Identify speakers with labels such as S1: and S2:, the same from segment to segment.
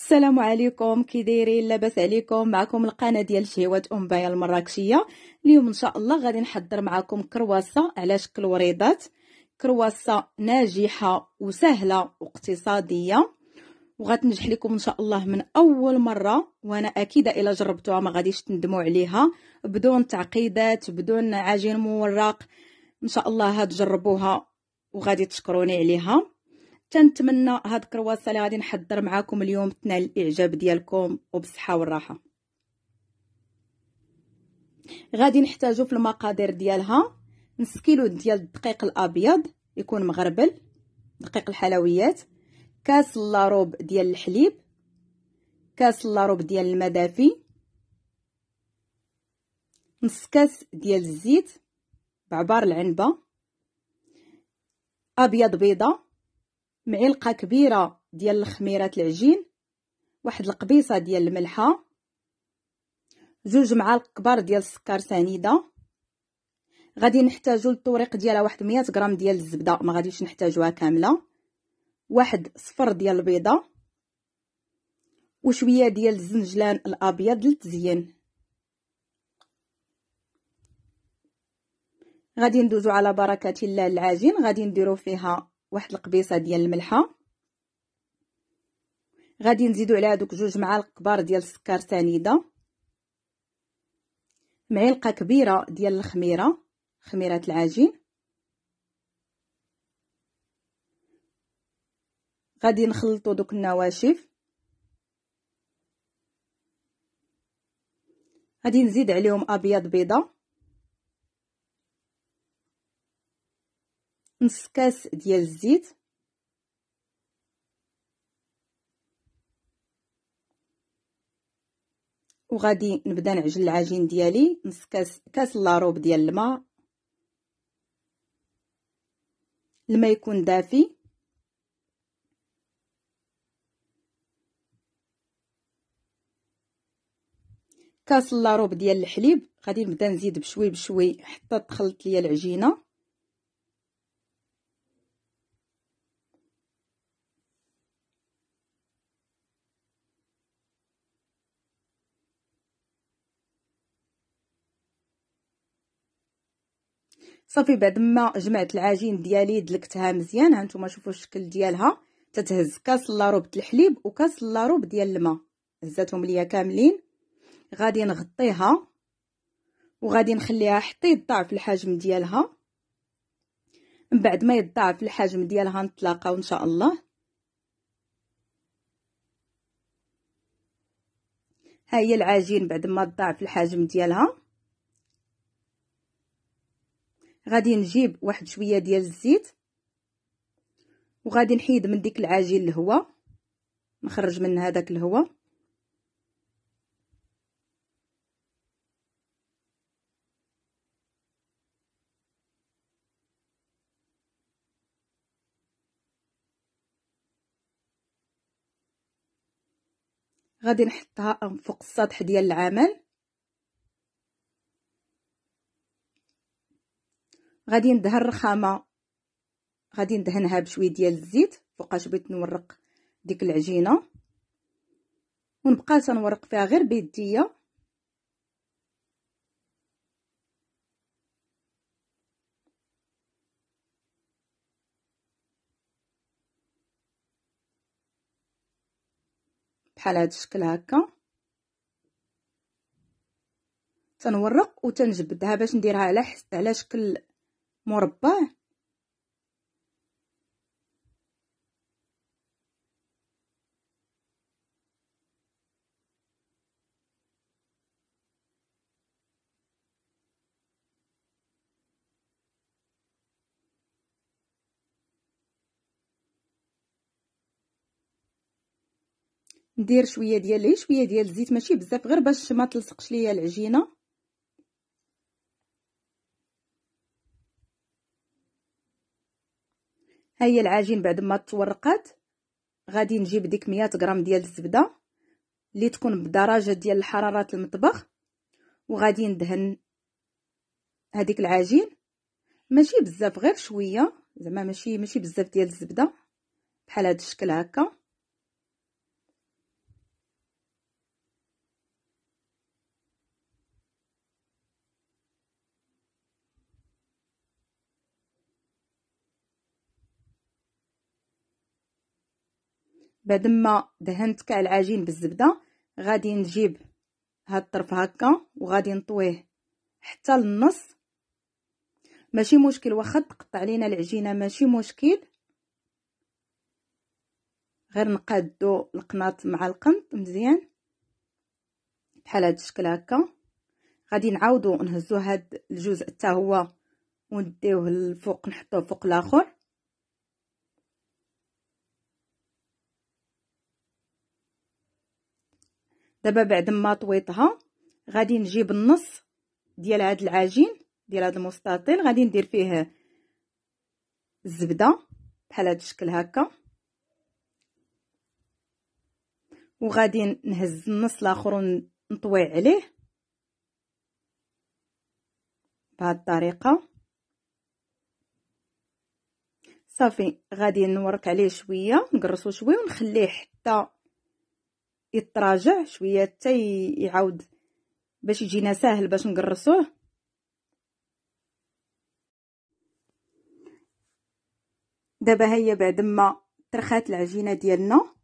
S1: السلام عليكم كي دايرين لاباس عليكم معكم القناه ديال شهوات ام بايا المراكشيه اليوم ان شاء الله غادي نحضر معكم كرواسه على شكل وريضات كرواسه ناجحه وسهله واقتصاديه وغتنجح لكم ان شاء الله من اول مره وانا اكيده الا جربتوها ما غاديش تندموا عليها بدون تعقيدات بدون عجين مورق ان شاء الله هتجربوها وغادي تشكروني عليها تنتمنى هاد اللي غادي نحضر معاكم اليوم تنال الاعجاب ديالكم وبالصحه والراحه غادي نحتاجو في المقادير ديالها نص كيلو ديال الدقيق الابيض يكون مغربل دقيق الحلويات كاس لاروب ديال الحليب كاس لاروب ديال المدافي نص كاس ديال الزيت بعبار العنبه ابيض بيضه معلقه كبيره ديال الخميره العجين واحد القبيصه ديال الملحه جوج معالق كبار ديال السكر سنيده غادي نحتاجو للطريق ديالها واحد 100 غرام ديال الزبده ما غاديش نحتاجوها كامله واحد صفر ديال البيضه وشويه ديال الزنجلان الابيض للتزيين غادي ندوزو على بركه الله العجين غادي نديرو فيها واحد القبيصه ديال الملحه غادي نزيدو على هذوك جوج معالق كبار ديال السكر سنيده معلقه كبيره ديال الخميره خميره العجين غادي نخلطو دوك النواشف غادي نزيد عليهم ابيض بيضه نص كاس ديال الزيت وغادي نبدا نعجن العجين ديالي نص كاس كاس لاروب ديال الماء الماء يكون دافي كاس لاروب ديال الحليب غادي نبدا نزيد بشوي بشوي حتى تخلط ليا العجينه صافي بعد ما جمعت العجين ديالي دلكتها مزيان هانتوما شوفوا الشكل ديالها تتهز كاس لاروب الحليب وكاس لاروب ديال الماء هزاتهم ليا كاملين غادي نغطيها وغادي نخليها حتى يضاعف الحجم ديالها من بعد ما يضاعف الحجم ديالها نتلاقاو ان شاء الله ها هي العجين بعد ما تضاعف الحجم ديالها غادي نجيب واحد شويه ديال الزيت وغادي نحيد من ديك العجين الهواء نخرج من هذاك الهواء غادي نحطها فوق السطح ديال العمل غادي ندهن الرخامه غادي ندهنها بشويه ديال الزيت فوقاش بغيت نورق ديك العجينه ونبقى تنورق فيها غير بيديا بحال هاد الشكل هكا تنورق وتنجبدها باش نديرها على حس... على شكل مربع ندير شويه ديال العيش شويه ديال الزيت ماشي بزاف غير باش ما تلصقش ليا العجينه ها هي العجين بعد ما تورقات غادي نجيب ديك 100 غرام ديال الزبده اللي تكون بدرجه ديال الحراره المطبخ وغادي ندهن هذيك العجين ماشي بزاف غير شويه زعما ماشي ماشي بزاف ديال الزبده بحال هذا الشكل هكا بعد ما دهنت كاع العجين بالزبده غادي نجيب هاد الطرف هكا وغادي نطويه حتى للنص ماشي مشكل واخا تقطع لينا العجينه ماشي مشكل غير نقادو القناط مع القنط مزيان بحال هاد الشكل هكا غادي نعاودو نهزو هاد الجزء حتى هو ونديوه الفوق نحطوه فوق الاخر دابا بعد ما طويتها غادي نجيب النص ديال هاد العجين ديال هاد المستطيل غادي ندير فيه الزبده بحال هاد الشكل هكا وغادي نهز النص الاخر ونطوي عليه بهاد الطريقه صافي غادي نورك عليه شويه نقرصو شويه ونخليه حتى يتراجع شويه حتى يعاود باش يجينا ساهل باش نقرصوه دابا هي بعد ما ترخات العجينه ديالنا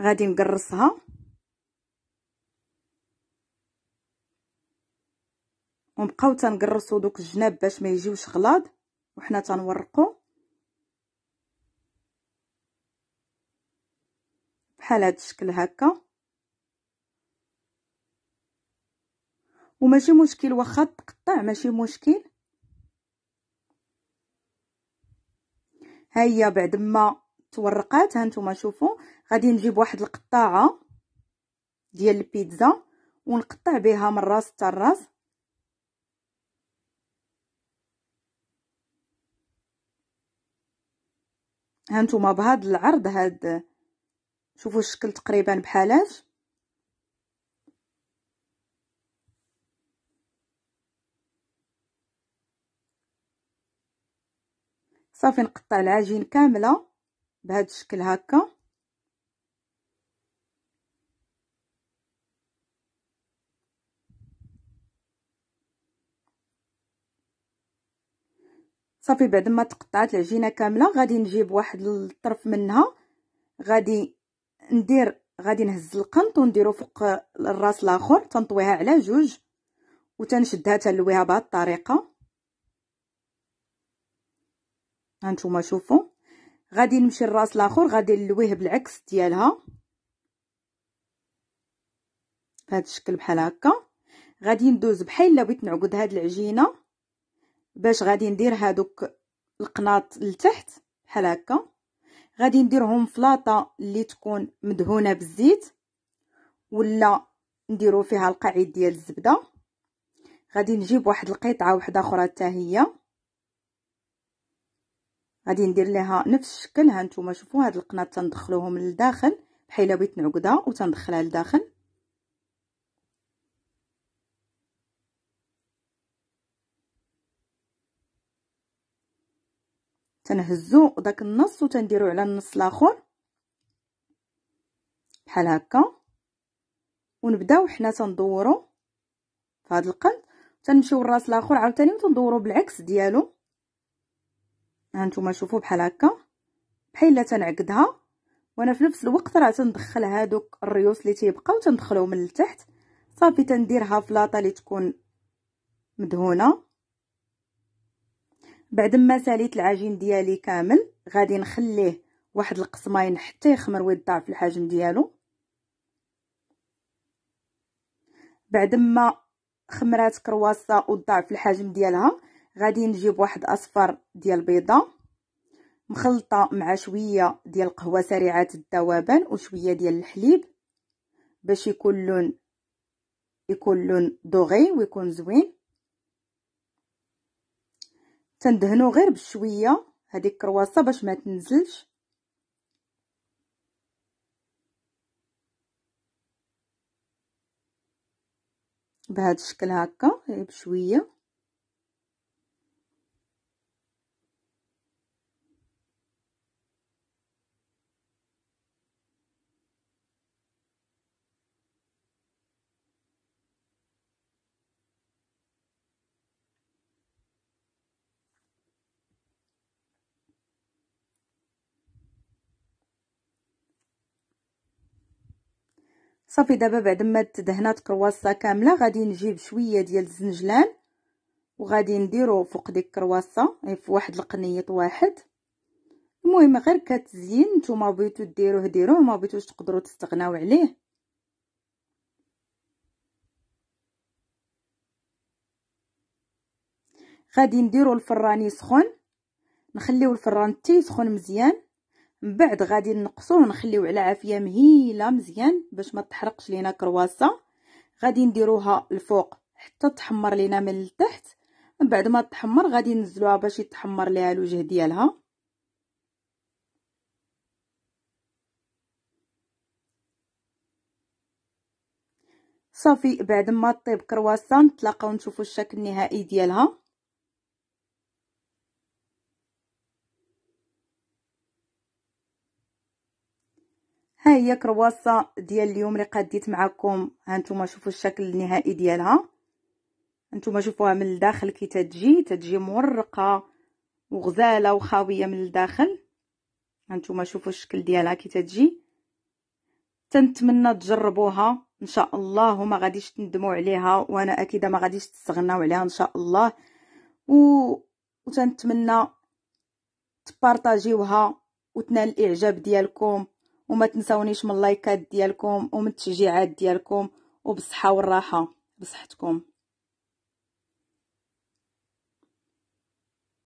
S1: غادي نقرصها ونبقاو تنقرصو دوك الجناب باش ما يجيوش غلاض وحنا تنورقو بحال هذا الشكل هكا وماشي مشكل واخا تقطع ماشي مشكل ها هي بعد ما تورقات هانتوما شوفوا غادي نجيب واحد القطاعه ديال البيتزا ونقطع بها من راس حتى الراس هانتوما بهاد العرض هاد شوفوا الشكل تقريبا بحالاش صافي نقطع العجين كامله بهذا الشكل هكا صافي بعد ما تقطعت العجينه كامله غادي نجيب واحد الطرف منها غادي ندير غادي نهز القنط ونديرو فوق الراس الاخر تنطويها على جوج وتنشدها تنلويها بهاد الطريقه هانتوما شوفوا غادي نمشي الراس الاخر غادي نلويه بالعكس ديالها بهذا الشكل بحال هكا غادي ندوز بحال بغيت نعقد هاد العجينه باش غادي ندير هادوك القناط لتحت بحال هكا غادي نديرهم فلاطه اللي تكون مدهونه بالزيت ولا نديرو فيها القاعد ديال الزبده غادي نجيب واحد القطعه واحده اخرى حتى هي غادي ندير لها نفس الشكل ها نتوما شوفوا هاد القناه تندخلوهم للداخل بحال بغيت نعقدها وتندخلها لداخل تنهزو داك النص وتنديرو على النص الاخر بحال هكا ونبداو حنا تندورو في هذا القلب تنمشيو للراس الاخر عاوتاني وتندورو بالعكس ديالو ها نتوما شوفوا بحال هكا بحال تنعقدها وانا في نفس الوقت راه تندخل هادوك الريوس اللي تيبقاو تندخلهم من التحت صافي تنديرها في لاطه اللي تكون مدهونه بعد ما ساليت العجين ديالي كامل غادي نخليه واحد القسمين حتى يخمر ويضاعف الحجم ديالو بعد ما خمرات كرواسه وضاعف الحجم ديالها غادي نجيب واحد اصفر ديال بيضه مخلطه مع شويه ديال القهوة سريعه الذوبان وشويه ديال الحليب باش يكون لون يكون لون دوغي ويكون زوين تندهنو غير بشويه هذيك الكرواسه باش ما تنزلش بهذا الشكل هكا إيه، بشويه صافي دابا بعد ما تدهنات كرواسه كامله غادي نجيب شويه ديال الزنجلان وغادي نديرو فوق ديك الكرواسه يعني في واحد القنيط واحد المهم غير كتزين نتوما بغيتو ديروه ديروه ما بغيتوش تقدروا تستغناو عليه غادي نديرو الفران يسخن نخليو الفران حتى يسخن مزيان من بعد غادي نقصوه ونخليو على عافيه مهيله مزيان باش ما تحرقش لينا كرواسه غادي نديروها الفوق حتى تحمر لينا من التحت من بعد ما تحمر غادي نزلوها باش يتحمر ليها الوجه ديالها صافي بعد ما طيب كرواسان نتلاقاو نشوفوا الشكل النهائي ديالها ها هي كرواسه ديال اليوم اللي قديت معكم ها نتوما شوفوا الشكل النهائي ديالها نتوما شوفوها من الداخل كي تتجي تتجي مورقه وغزاله وخاويه من الداخل ها نتوما شوفوا الشكل ديالها كي تتجي تنتمنى تجربوها ان شاء الله وما غاديش تندموا عليها وانا اكيد ما غاديش تستغناو عليها ان شاء الله و وتنتمنى تبارطاجيوها وتنال الاعجاب ديالكم وما تنسونيش من اللايكات ديالكم ومن التشجيعات ديالكم وبالصحه والراحه بصحتكم